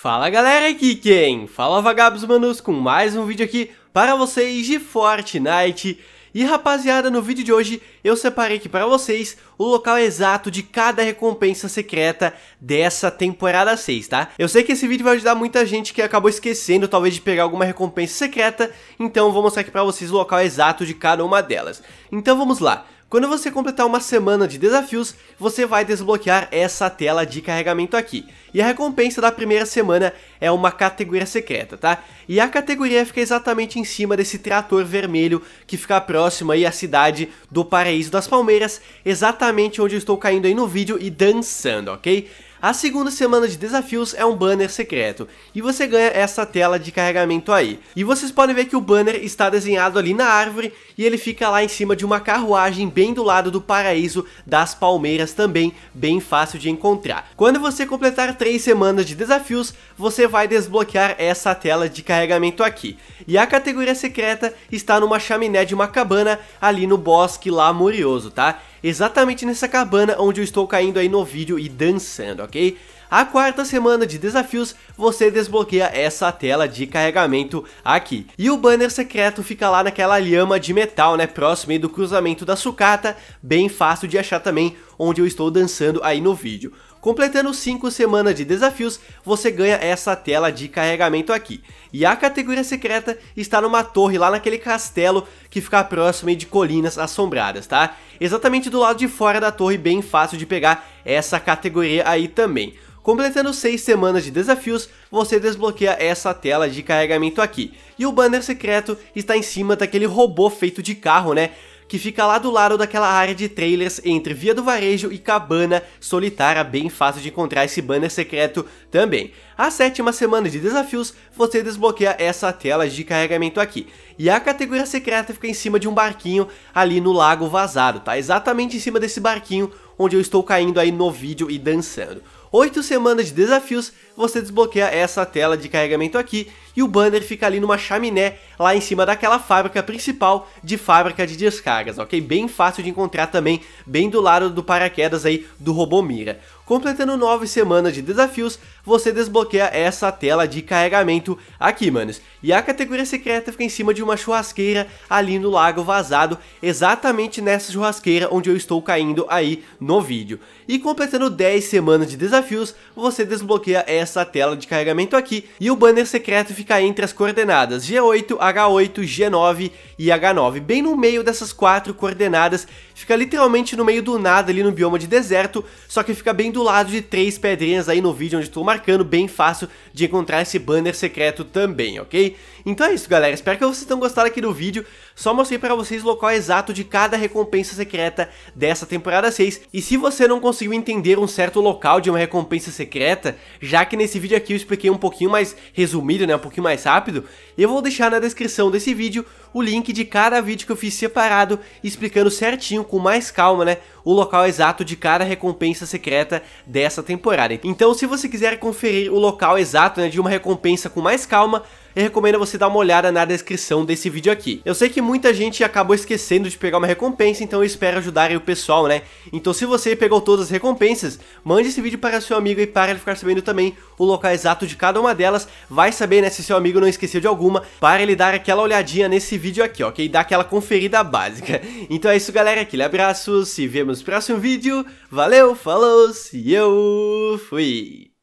Fala galera, aqui quem? Fala vagabos manos com mais um vídeo aqui para vocês de Fortnite E rapaziada, no vídeo de hoje eu separei aqui para vocês o local exato de cada recompensa secreta dessa temporada 6, tá? Eu sei que esse vídeo vai ajudar muita gente que acabou esquecendo talvez de pegar alguma recompensa secreta Então vou mostrar aqui para vocês o local exato de cada uma delas Então vamos lá quando você completar uma semana de desafios, você vai desbloquear essa tela de carregamento aqui. E a recompensa da primeira semana é uma categoria secreta, tá? E a categoria fica exatamente em cima desse trator vermelho que fica próximo aí à cidade do Paraíso das Palmeiras, exatamente onde eu estou caindo aí no vídeo e dançando, ok? A segunda semana de desafios é um banner secreto, e você ganha essa tela de carregamento aí. E vocês podem ver que o banner está desenhado ali na árvore, e ele fica lá em cima de uma carruagem bem do lado do paraíso das palmeiras também, bem fácil de encontrar. Quando você completar 3 semanas de desafios, você vai desbloquear essa tela de carregamento aqui. E a categoria secreta está numa chaminé de uma cabana ali no bosque lá morioso, tá? exatamente nessa cabana onde eu estou caindo aí no vídeo e dançando, ok? A quarta semana de desafios, você desbloqueia essa tela de carregamento aqui. E o banner secreto fica lá naquela lhama de metal, né, próximo aí do cruzamento da sucata, bem fácil de achar também onde eu estou dançando aí no vídeo. Completando 5 semanas de desafios, você ganha essa tela de carregamento aqui. E a categoria secreta está numa torre lá naquele castelo que fica próximo de colinas assombradas, tá? Exatamente do lado de fora da torre, bem fácil de pegar essa categoria aí também. Completando 6 semanas de desafios, você desbloqueia essa tela de carregamento aqui. E o banner secreto está em cima daquele robô feito de carro, né? que fica lá do lado daquela área de trailers entre Via do Varejo e Cabana Solitária, bem fácil de encontrar esse banner secreto também. A sétima semana de desafios, você desbloqueia essa tela de carregamento aqui. E a categoria secreta fica em cima de um barquinho ali no lago vazado, tá? Exatamente em cima desse barquinho onde eu estou caindo aí no vídeo e dançando. Oito semanas de desafios você desbloqueia essa tela de carregamento aqui e o banner fica ali numa chaminé lá em cima daquela fábrica principal de fábrica de descargas, ok? Bem fácil de encontrar também, bem do lado do paraquedas aí do robô Mira. Completando 9 semanas de desafios, você desbloqueia essa tela de carregamento aqui, manos. E a categoria secreta fica em cima de uma churrasqueira ali no lago vazado, exatamente nessa churrasqueira onde eu estou caindo aí no vídeo. E completando 10 semanas de desafios, você desbloqueia essa essa tela de carregamento aqui e o banner secreto fica entre as coordenadas G8, H8, G9 e H9. Bem no meio dessas quatro coordenadas, fica literalmente no meio do nada ali no bioma de deserto, só que fica bem do lado de três pedrinhas aí no vídeo onde estou marcando, bem fácil de encontrar esse banner secreto também, ok? Então é isso galera, espero que vocês tenham gostado aqui do vídeo, só mostrei para vocês o local exato de cada recompensa secreta dessa temporada 6. E se você não conseguiu entender um certo local de uma recompensa secreta, já que nesse vídeo aqui eu expliquei um pouquinho mais resumido, né, um pouquinho mais rápido, eu vou deixar na descrição desse vídeo o link de cada vídeo que eu fiz separado, explicando certinho, com mais calma, né, o local exato de cada recompensa secreta dessa temporada. Então se você quiser conferir o local exato né, de uma recompensa com mais calma, e recomendo você dar uma olhada na descrição desse vídeo aqui. Eu sei que muita gente acabou esquecendo de pegar uma recompensa, então eu espero ajudar o pessoal, né? Então se você pegou todas as recompensas, mande esse vídeo para seu amigo e para ele ficar sabendo também o local exato de cada uma delas, vai saber né, se seu amigo não esqueceu de alguma, para ele dar aquela olhadinha nesse vídeo aqui, ok? Dar aquela conferida básica. Então é isso galera, aquele abraço, se vemos no próximo vídeo, valeu, falou, e eu fui!